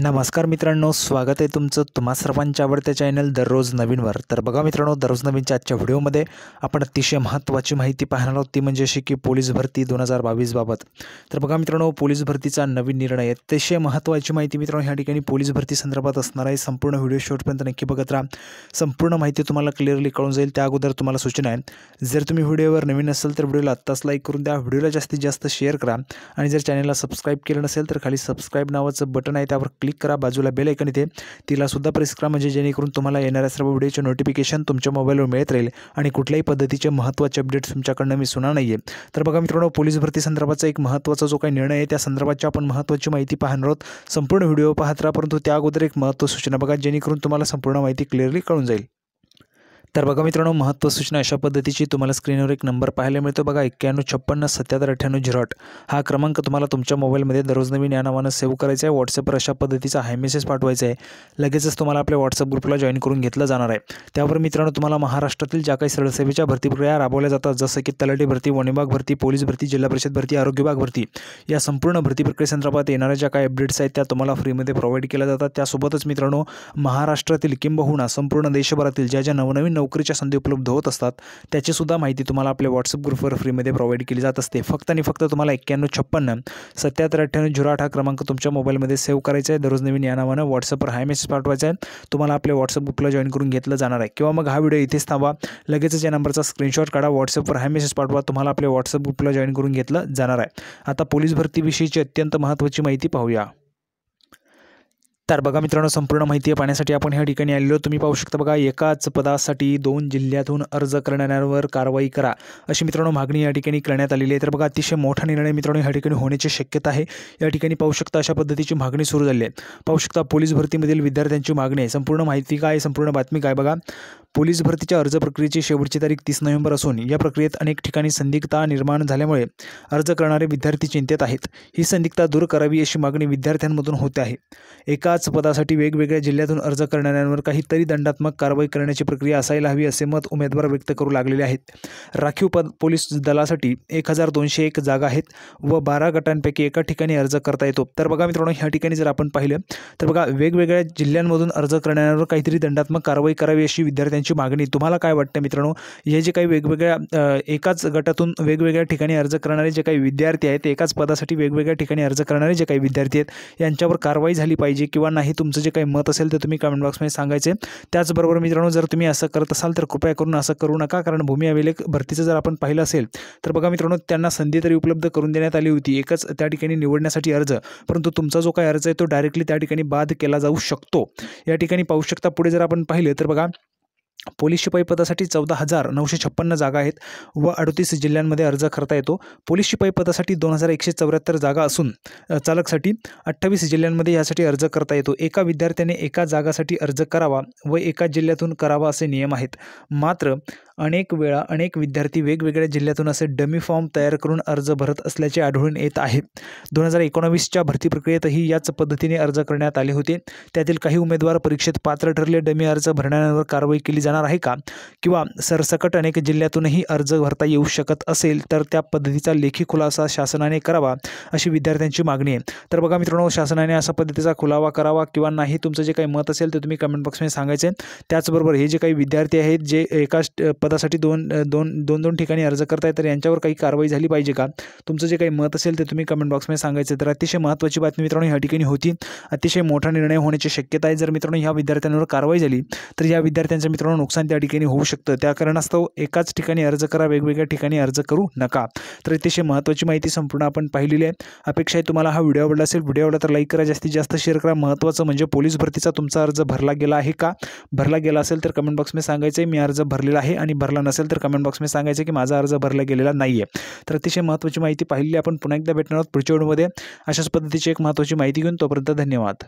नमस्कार मित्रांनो स्वागत आहे तुमचं तुम्हा सर्वांच्या आवडत्या चॅनल दररोज नवीनवर तर बघा मित्रांनो दररोज नवीनच्या आजच्या व्हिडिओमध्ये आपण अतिशय महत्त्वाची माहिती पाहणार आहोत ती म्हणजे अशी की पोलीस भरती दोन हजार बावीसबाबत तर बघा मित्रांनो पोलीस भरतीचा नवीन निर्णय अतिशय महत्त्वाची माहिती मित्रांनो ह्या ठिकाणी पोलीस भरती संदर्भात असणार आहे संपूर्ण व्हिडिओ शेवटपर्यंत नक्की बघत राहा संपूर्ण माहिती तुम्हाला क्लिअरली कळून जाईल त्या अगोदर तुम्हाला सूचना आहे जर तुम्ही व्हिडिओवर नवीन असेल तर व्हिडिओला आत्ताच लाईक करून द्या व्हिडिओला जास्तीत जास्त शेअर करा आणि जर चॅनलला सबस्क्राईब केलं नसेल तर खाली सबस्क्राईब नावाचं बटन आहे त्यावर क्लिक करा बाजूला बेल आयकन इथे तिलासुद्धा प्रेस करा म्हणजे जेणेकरून तुम्हाला येणाऱ्या सर्व व्हिडिओचे नोटिफिकेशन तुमच्या मोबाईलवर मिळत राहील आणि कुठल्याही पद्धतीचे महत्त्वाचे अपडेट्स तुमच्याकडनं मी सुना नाही आहे तर बघा मित्रांनो पोलीस भरती संदर्भाचा एक महत्त्वाचा जो काही निर्णय आहे त्या संदर्भाची आपण महत्त्वाची माहिती पाहणार आहोत संपूर्ण व्हिडिओ पाहत राहा परंतु त्या अगोदर एक महत्त्व सूचना बघा जेणेकरून तुम्हाला संपूर्ण माहिती क्लिअरली कळून जाईल तर बघा मित्रांनो महत्त्व सूचना अशा पद्धतीची तुम्हाला स्क्रीनवर एक नंबर पाहायला मिळतो बघा एक्क्याण्णव छप्पन्न सत्याहत्तर अठ्ठ्याण्णव झिरो आठ हा क्रमांक तुम्हाला तुमच्या मोबाईलमध्ये दररोज नवीन या नावानं सेव्ह करायचा आहे व्हॉट्सअपवर अशा पद्धतीचा हाय मेसेज पाठवायचा आहे लगेचच तुम्हाला आपल्या व्हॉट्सअप ग्रुपला जॉईन करून घेतलं जाणार आहे त्यावर मित्रांनो तुम्हाला महाराष्ट्रातील ज्या काही सरळसेवेच्या भरती प्रक्रिया राबवल्या जातात जसं की तलाठी भरती वनविभाग भरती पोलीस भरती जिल्हा परिषद भरती आरोग्य विभाग भरती या संपूर्ण भरती प्रक्रियेसंदर्भात येणाऱ्या ज्या काही अपडेट्स आहेत त्या तुम्हाला फ्रीमध्ये प्रोव्हाइड केल्या जातात त्यासोबतच मित्रांनो महाराष्ट्रातील किंबहुना संपूर्ण देशभरातील ज्या ज्या नवनवीन नोकरीच्या संधी उपलब्ध होत असतात त्याचीसुद्धा माहिती तुम्हाला आपल्या व्हॉट्सअप ग्रुपवर फ्रीमध्ये प्रोव्हाइड केली जात असते फक्त आणि फक्त तुम्हाला एक्क्याण्णव छप्पन्न सत्याहत्तर अठ्ठ्याण्णव झिरो आठ हा क्रमांक तुमच्या मोबाईलमध्ये सेव्ह करायचा आहे दररोज नवीन या नावानं व्हॉट्सअपवर हाय मेसेज पाठवायचा आहे तुम्हाला आपल्या व्हॉट्सअप ग्रुपला जॉईन करून घेतलं जाणार आहे किंवा मग हा व्हिडिओ इथेच थांबा लगेचच या नंबरचा स्क्रीनशॉट काढा व्हॉट्सअपवर हाय मेसेज पाठवा तुम्हाला आपल्या व्हॉट्सअप ग्रुपला जॉईन करून घेतलं जाणार आहे आता पोलीस भरतीविषयीची अत्यंत महत्त्वाची माहिती पाहूया तर बघा मित्रांनो संपूर्ण माहिती पाहण्यासाठी आपण ह्या ठिकाणी आलेलो तुम्ही पाहू शकता बघा एकाच पदासाठी दोन जिल्ह्यातून अर्ज करणाऱ्यांवर कारवाई करा अशी मित्रांनो मागणी या ठिकाणी करण्यात आलेली आहे तर बघा अतिशय मोठा निर्णय मित्रांनो या ठिकाणी होण्याची शक्यता आहे या ठिकाणी पाहू शकता अशा पद्धतीची मागणी सुरू झाली आहे पाहू शकता पोलीस भरतीमधील विद्यार्थ्यांची मागणी आहे संपूर्ण माहिती काय संपूर्ण बातमी काय बघा पोलीस भरतीच्या अर्ज प्रक्रियेची शेवटची तारीख तीस नोव्हेंबर असून या प्रक्रियेत अनेक ठिकाणी संदिग्धता निर्माण झाल्यामुळे अर्ज करणारे विद्यार्थी चिंतेत आहेत ही संदिग्धता दूर करावी अशी मागणी विद्यार्थ्यांमधून होत आहे एकाच याच पदासाठी वेगवेगळ्या जिल्ह्यातून अर्ज करणाऱ्यांवर काहीतरी दंडात्मक कारवाई करण्याची प्रक्रिया असायला हवी असे मत उमेदवार व्यक्त करू लागलेले आहेत राखीव पद पोलीस दलासाठी एक हजार दोनशे एक जागा आहेत व बारा गटांपैकी एका ठिकाणी अर्ज करता येतो तर बघा मित्रांनो ह्या ठिकाणी जर आपण पाहिलं तर बघा वेगवेगळ्या जिल्ह्यांमधून अर्ज करणाऱ्यांवर काहीतरी दंडात्मक कारवाई करावी अशी विद्यार्थ्यांची मागणी तुम्हाला काय वाटतं मित्रांनो हे जे काही वेगवेगळ्या एकाच गटातून वेगवेगळ्या ठिकाणी अर्ज करणारे जे काही विद्यार्थी आहेत एकाच पदासाठी वेगवेगळ्या ठिकाणी अर्ज करणारे जे काही विद्यार्थी आहेत यांच्यावर कारवाई झाली पाहिजे किंवा किंवा नाही तुमचं जे काही मत असेल ते तुम्ही कमेंट बॉक्समध्ये सांगायचे त्याचबरोबर मित्रांनो जर तुम्ही असं करत असाल तर कृपया करून असं करू नका कारण भूमी अभिलेख भरतीचं जर आपण पाहिलं असेल तर बघा मित्रांनो त्यांना संधी तरी उपलब्ध करून देण्यात आली होती एकच त्या ठिकाणी निवडण्यासाठी अर्ज परंतु तुमचा जो काही अर्ज आहे तो डायरेक्टली त्या ठिकाणी बाद केला जाऊ शकतो या ठिकाणी पाहू शकता पुढे जर आपण पाहिलं तर बघा पोलीस शिपाई पदासाठी चौदा हजार नऊशे छप्पन्न जागा आहेत व अडतीस जिल्ह्यांमध्ये अर्ज करता येतो पोलीस शिपाई पदासाठी दोन हजार एकशे चौऱ्याहत्तर जागा असून चालकसाठी अठ्ठावीस जिल्ह्यांमध्ये यासाठी अर्ज करता येतो एका विद्यार्थ्याने एका जागासाठी अर्ज करावा व एका जिल्ह्यातून करावा असे नियम आहेत मात्र अनेक वेळा अनेक विद्यार्थी वेगवेगळ्या जिल्ह्यातून असे डमी फॉर्म तयार करून अर्ज भरत असल्याचे आढळून येत आहे दोन हजार एकोणावीसच्या भरती प्रक्रियेतही याच पद्धतीने अर्ज करण्यात आले होते त्यातील काही उमेदवार परीक्षेत पात्र ठरले डमी अर्ज भरण्यावर कारवाई केली जाणार आहे का किंवा सरसकट अनेक जिल्ह्यातूनही अर्ज भरता येऊ शकत असेल तर त्या पद्धतीचा लेखी खुलासा शासनाने करावा अशी विद्यार्थ्यांची मागणी आहे तर बघा मित्रांनो शासनाने अशा पद्धतीचा खुलावा करावा किंवा नाही तुमचं जे काही मत असेल ते तुम्ही कमेंट बॉक्समध्ये सांगायचे त्याचबरोबर हे जे काही विद्यार्थी आहेत जे एकाच पदासाठी दोन दोन दोन दोन ठिकाणी अर्ज करतायत तर यांच्यावर काही कारवाई झाली पाहिजे का तुमचं जे काही मत असेल ते तुम्ही कमेंट बॉक्समध्ये सांगायचं तर अतिशय महत्त्वाची बातमी मित्रांनो या ठिकाणी होती अतिशय मोठा निर्णय होण्याची शक्यता आहे जर मित्रांनो ह्या विद्यार्थ्यांवर कारवाई झाली तर या विद्यार्थ्यांचं मित्रांनो नुकसान त्या ठिकाणी होऊ शकतं त्या कारणास्तव एकाच ठिकाणी अर्ज करा वेगवेगळ्या ठिकाणी अर्ज करू नका तर अतिशय महत्त्वाची माहिती संपूर्ण आपण पाहिलेली आहे अपेक्षा आहे तुम्हाला हा व्हिडिओ आवडला असेल व्हिडिओ आवडला तर लाईक करा जास्तीत जास्त शेअर करा महत्त्वाचं म्हणजे पोलीस भरतीचा तुमचा अर्ज भरला गेला आहे का भरला गेला असेल तर कमेंट बॉक्समध्ये सांगायचं आहे मी अर्ज भरलेला आहे आणि भरला नसेल तर कमेंट बॉक्समध्ये सांगायचं की माझा अर्ज भरला गेलेला नाही आहे तर अतिशय महत्त्वाची माहिती पाहिली आपण पुन्हा एकदा भेटणार आहोत पुढच्या व्हिडिओमध्ये अशाच पद्धतीची एक महत्त्वाची माहिती घेऊन तोपर्यंत धन्यवाद